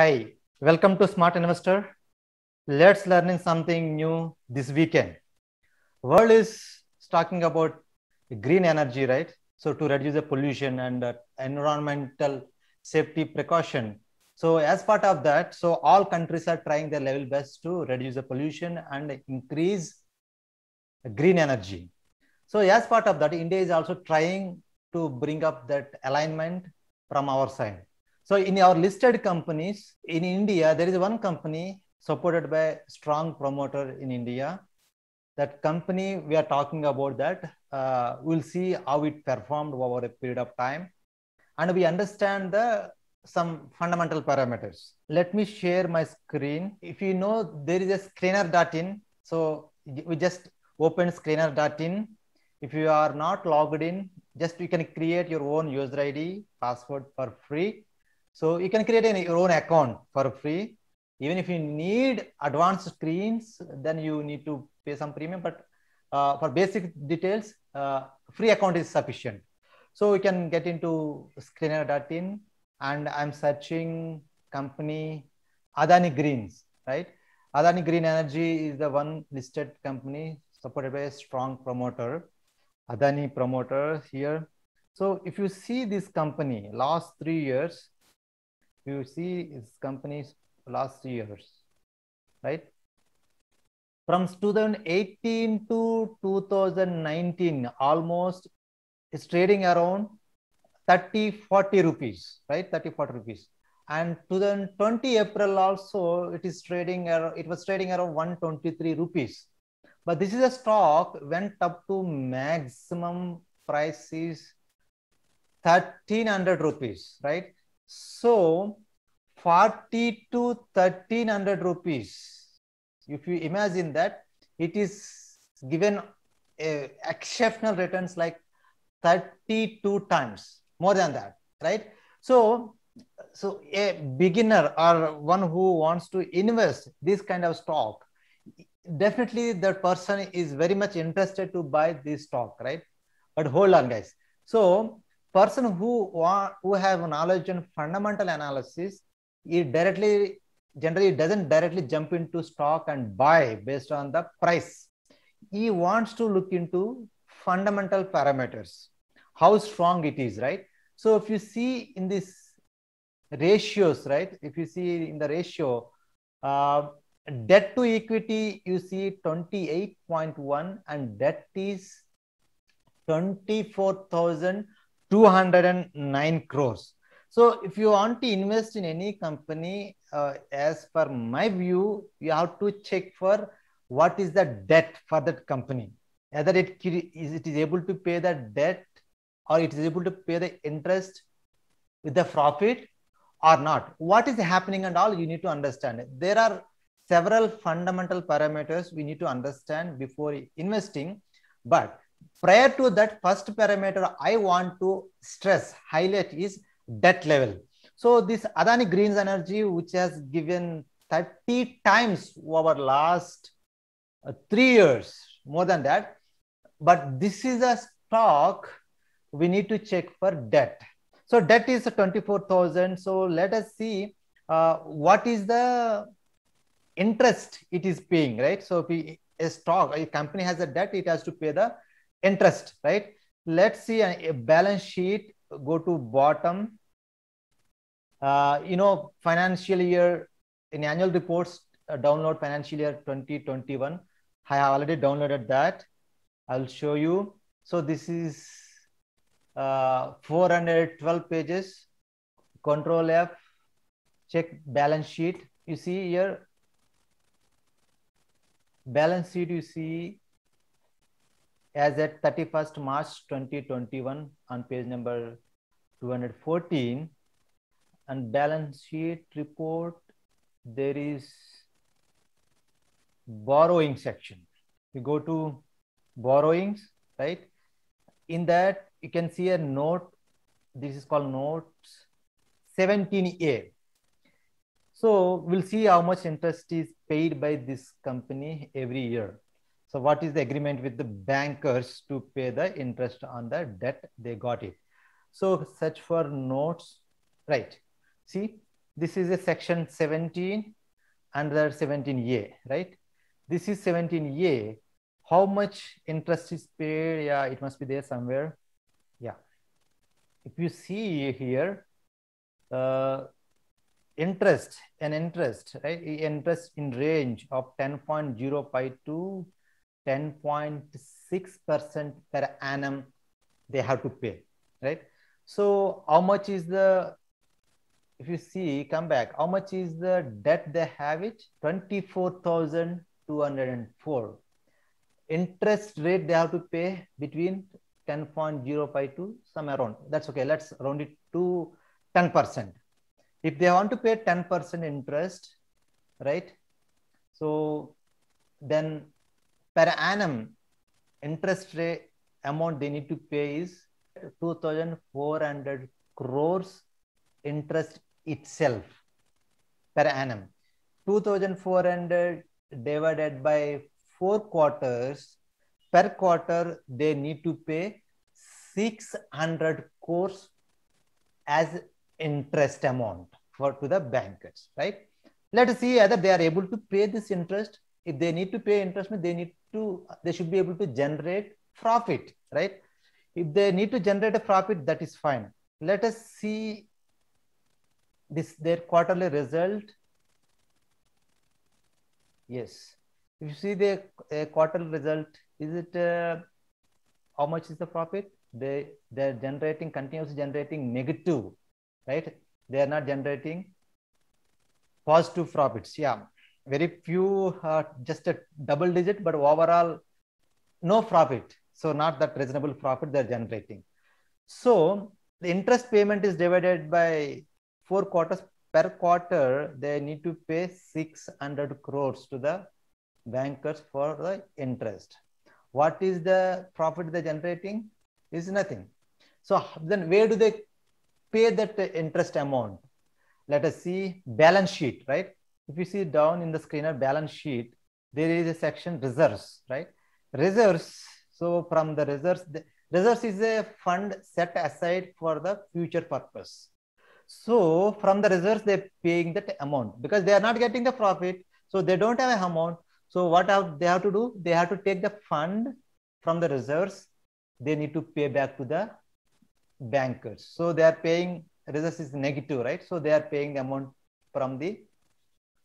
Hi, welcome to Smart Investor. Let's learn something new this weekend. World is talking about green energy, right? So to reduce the pollution and uh, environmental safety precaution. So as part of that, so all countries are trying their level best to reduce the pollution and increase green energy. So as part of that, India is also trying to bring up that alignment from our side. So in our listed companies in India, there is one company supported by strong promoter in India. That company we are talking about that uh, we'll see how it performed over a period of time, and we understand the some fundamental parameters. Let me share my screen. If you know there is a screener.in, so we just open screener.in. If you are not logged in, just you can create your own user ID, password for free so you can create your own account for free. Even if you need advanced screens, then you need to pay some premium. But uh, for basic details, uh, free account is sufficient. So we can get into screener.in and I'm searching company Adani Greens, right? Adani Green Energy is the one listed company supported by a strong promoter, Adani promoter here. So if you see this company last three years, you see is companies last years, right? From 2018 to 2019, almost it's trading around 30, 40 rupees, right? 30, 40 rupees. And 2020 April also, it is trading, it was trading around 123 rupees. But this is a stock went up to maximum price is 1300 rupees, right? So 40 to 1300 rupees. If you imagine that, it is given uh, exceptional returns like 32 times, more than that, right? So, so a beginner or one who wants to invest this kind of stock, definitely that person is very much interested to buy this stock, right? But hold on, guys. So person who want, who have knowledge in fundamental analysis it directly generally doesn't directly jump into stock and buy based on the price he wants to look into fundamental parameters how strong it is right so if you see in these ratios right if you see in the ratio uh, debt to equity you see 28.1 and debt is 24000 209 crores. So if you want to invest in any company, uh, as per my view, you have to check for what is the debt for that company, whether it is it is able to pay the debt or it is able to pay the interest with the profit or not. What is happening and all you need to understand. There are several fundamental parameters we need to understand before investing, but prior to that first parameter I want to stress, highlight is debt level. So this Adani Greens Energy, which has given 30 times over last uh, three years, more than that. But this is a stock we need to check for debt. So debt is 24,000. So let us see uh, what is the interest it is paying, right? So if a stock, a company has a debt, it has to pay the interest, right? Let's see a, a balance sheet, go to bottom. Uh, you know, financial year, in annual reports, uh, download financial year 2021. I have already downloaded that. I'll show you. So this is uh, 412 pages. Control F, check balance sheet. You see here, balance sheet you see as at 31st March 2021 on page number 214 and balance sheet report there is borrowing section you go to borrowings right in that you can see a note this is called notes 17a so we'll see how much interest is paid by this company every year so what is the agreement with the bankers to pay the interest on the debt they got it? So search for notes, right? See, this is a section 17 and there 17A, right? This is 17A. How much interest is paid? Yeah, it must be there somewhere. Yeah. If you see here, uh, interest, an interest, right? Interest in range of 10.05 to 10.6% per annum they have to pay, right? So how much is the, if you see, come back, how much is the debt they have it? 24,204. Interest rate they have to pay between 10.05 to somewhere around. That's okay. Let's round it to 10%. If they want to pay 10% interest, right? So then per annum interest rate amount they need to pay is 2400 crores interest itself per annum 2400 divided by four quarters per quarter they need to pay 600 crores as interest amount for to the bankers right let us see whether they are able to pay this interest if they need to pay interest they need to they should be able to generate profit right if they need to generate a profit that is fine let us see this their quarterly result yes if you see the a quarterly result is it uh, how much is the profit they they're generating continuously generating negative right they are not generating positive profits yeah very few uh, just a double digit but overall no profit so not that reasonable profit they're generating so the interest payment is divided by four quarters per quarter they need to pay 600 crores to the bankers for the interest what is the profit they're generating is nothing so then where do they pay that interest amount let us see balance sheet right if you see down in the screener balance sheet, there is a section reserves, right? Reserves. So from the reserves, the reserves is a fund set aside for the future purpose. So from the reserves, they're paying that amount because they are not getting the profit. So they don't have an amount. So what they have to do? They have to take the fund from the reserves. They need to pay back to the bankers. So they are paying reserves is negative, right? So they are paying the amount from the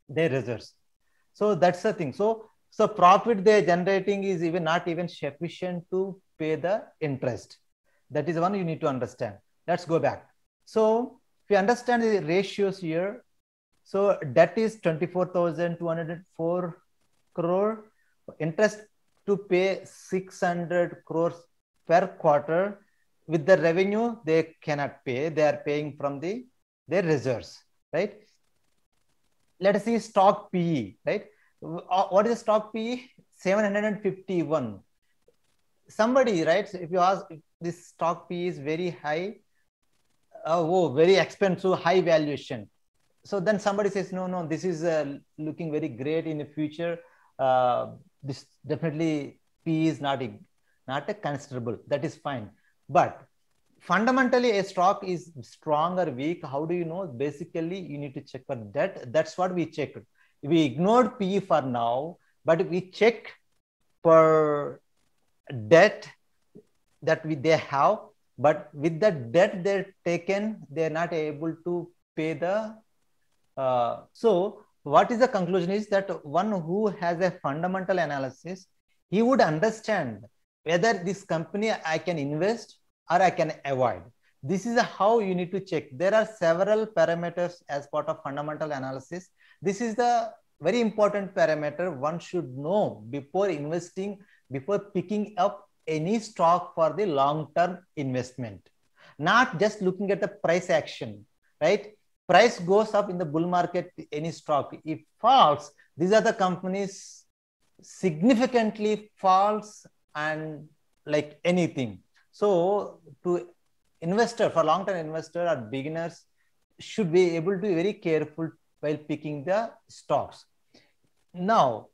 their reserves, so that's the thing so so profit they are generating is even not even sufficient to pay the interest that is one you need to understand let's go back so if you understand the ratios here so debt is 24204 crore interest to pay 600 crores per quarter with the revenue they cannot pay they are paying from the their reserves right let us see stock PE, right? Uh, what is stock PE? 751. Somebody, right? If you ask, this stock PE is very high. Uh, oh, very expensive, high valuation. So then somebody says, no, no, this is uh, looking very great in the future. Uh, this definitely PE is not a, not a considerable. That is fine. But fundamentally a stock is strong or weak how do you know basically you need to check for debt that's what we checked we ignored pe for now but we check for debt that we, they have but with the debt they're taken they're not able to pay the uh, so what is the conclusion is that one who has a fundamental analysis he would understand whether this company i can invest or I can avoid. This is how you need to check. There are several parameters as part of fundamental analysis. This is the very important parameter one should know before investing, before picking up any stock for the long-term investment. Not just looking at the price action, right? Price goes up in the bull market, any stock. If falls, these are the companies significantly falls and like anything so to investor, for long-term investor or beginners, should be able to be very careful while picking the stocks. Now,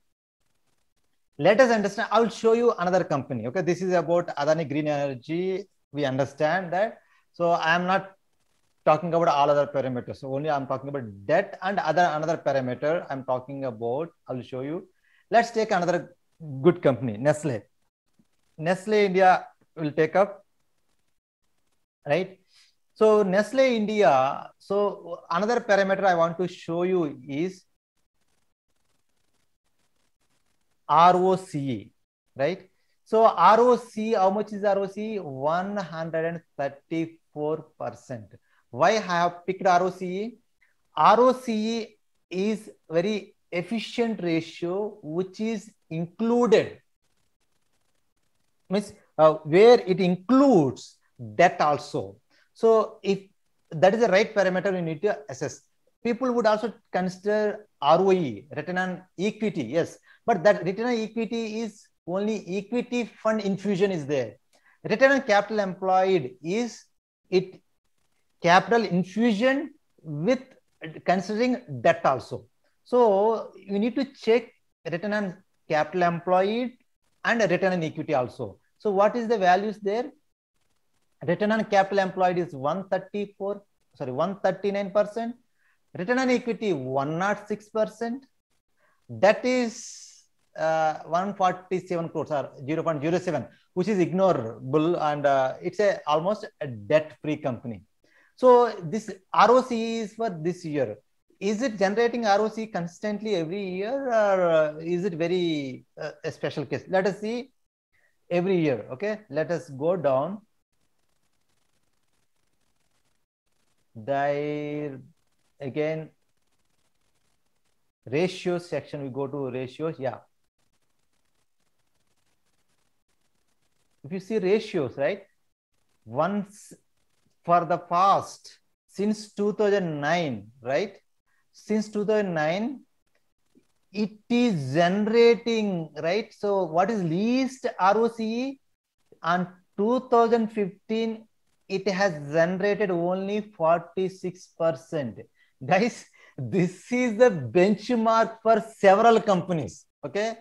let us understand. I will show you another company. Okay, this is about Adani Green Energy. We understand that. So I am not talking about all other parameters. So only I'm talking about debt and other another parameter. I'm talking about. I'll show you. Let's take another good company, Nestle. Nestle India will take up, right? So Nestle India, so another parameter I want to show you is ROCE, right? So ROC, how much is ROC? 134%. Why I have picked ROCE? ROCE is very efficient ratio which is included. Means uh, where it includes debt also. So if that is the right parameter you need to assess. People would also consider ROE, return on equity, yes. But that return on equity is only equity fund infusion is there. Return on capital employed is it capital infusion with considering debt also. So you need to check return on capital employed and return on equity also. So what is the values there? Return on capital employed is 134, sorry, 139%. Return on equity 106%. That is uh, 147 crores or 0 0.07, which is ignorable and uh, it's a almost a debt-free company. So this ROC is for this year. Is it generating ROC consistently every year or uh, is it very uh, a special case? Let us see every year. Okay, let us go down. There again, ratios section, we go to ratios. Yeah. If you see ratios, right? Once for the past, since 2009, right? Since 2009, it is generating, right? So what is least ROCE? On 2015, it has generated only 46%. Guys, this is the benchmark for several companies, okay?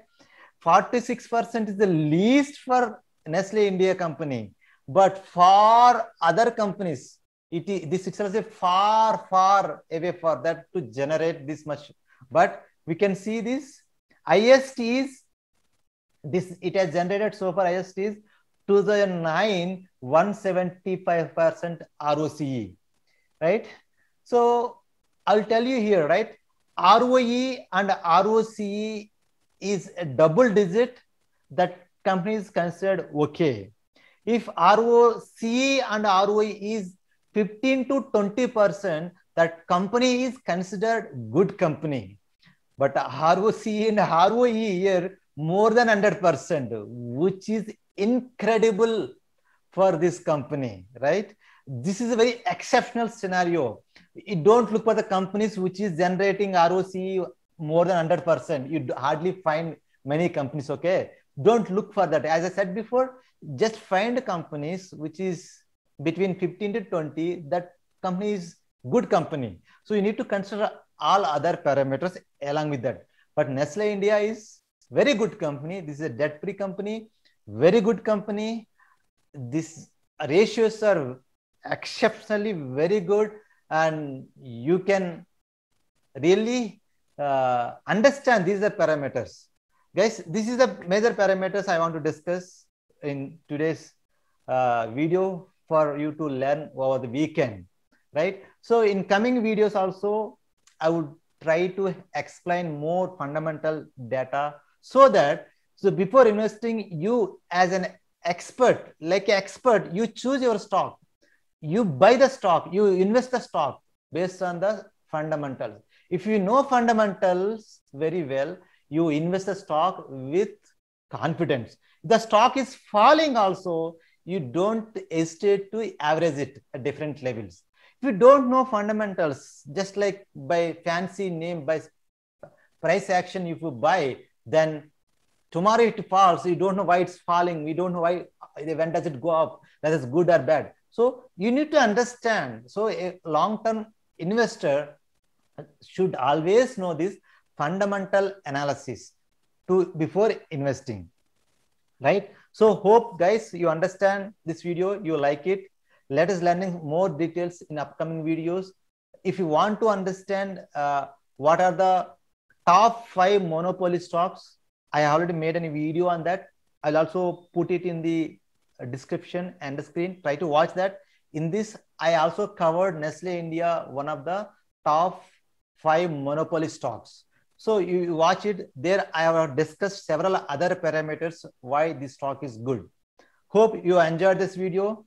46% is the least for Nestle India company, but for other companies, it is, this is is far, far away for that to generate this much. But we can see this IST is this it has generated so far IST is 2009 175% ROCE, right? So I'll tell you here, right? ROE and ROCE is a double digit that company is considered okay. If ROCE and ROE is 15 to 20 percent, that company is considered good company but ROC and ROE year more than 100%, which is incredible for this company, right? This is a very exceptional scenario. You don't look for the companies which is generating ROC more than 100%. You hardly find many companies, okay? Don't look for that. As I said before, just find companies which is between 15 to 20, that company is good company. So you need to consider all other parameters along with that. But Nestle India is very good company. This is a debt-free company, very good company. These ratios are exceptionally very good, and you can really uh, understand these are parameters, guys. This is the major parameters I want to discuss in today's uh, video for you to learn over the weekend, right? So in coming videos also, I would try to explain more fundamental data so that so before investing you as an expert like expert you choose your stock you buy the stock you invest the stock based on the fundamentals if you know fundamentals very well you invest the stock with confidence the stock is falling also you don't hesitate to average it at different levels if you don't know fundamentals, just like by fancy name, by price action, if you buy, then tomorrow it falls. You don't know why it's falling. We don't know why, uh, when does it go up, That is good or bad. So you need to understand. So a long-term investor should always know this fundamental analysis to before investing, right? So hope guys, you understand this video, you like it let us learning more details in upcoming videos. If you want to understand uh, what are the top five monopoly stocks, I already made a video on that. I'll also put it in the description and the screen. Try to watch that. In this, I also covered Nestle India, one of the top five monopoly stocks. So you watch it. There, I have discussed several other parameters why this stock is good. Hope you enjoyed this video